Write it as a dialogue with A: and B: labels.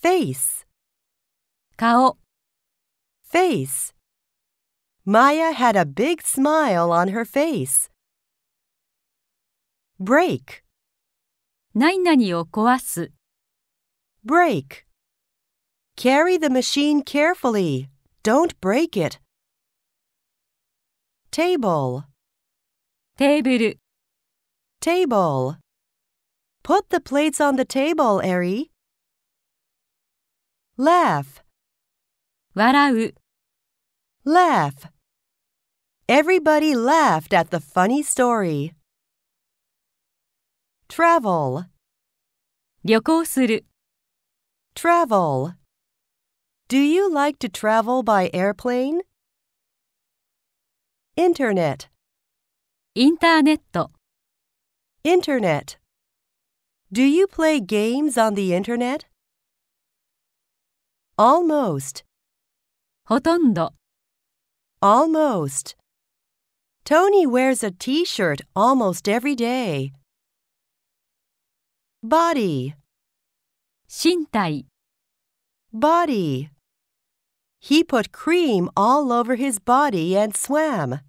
A: face 顔 face Maya had a big smile on her face. break 何々を壊す break carry the machine carefully don't break it table テーブル table put the plates on the table, Eri laugh, 笑う laugh. Everybody laughed at the funny story. Travel, 旅行する travel. Do you like to travel by airplane? Internet, インターネット internet. Do you play games on the internet? almost ほとんど almost Tony wears a t-shirt almost every day body 身体 body He put cream all over his body and swam.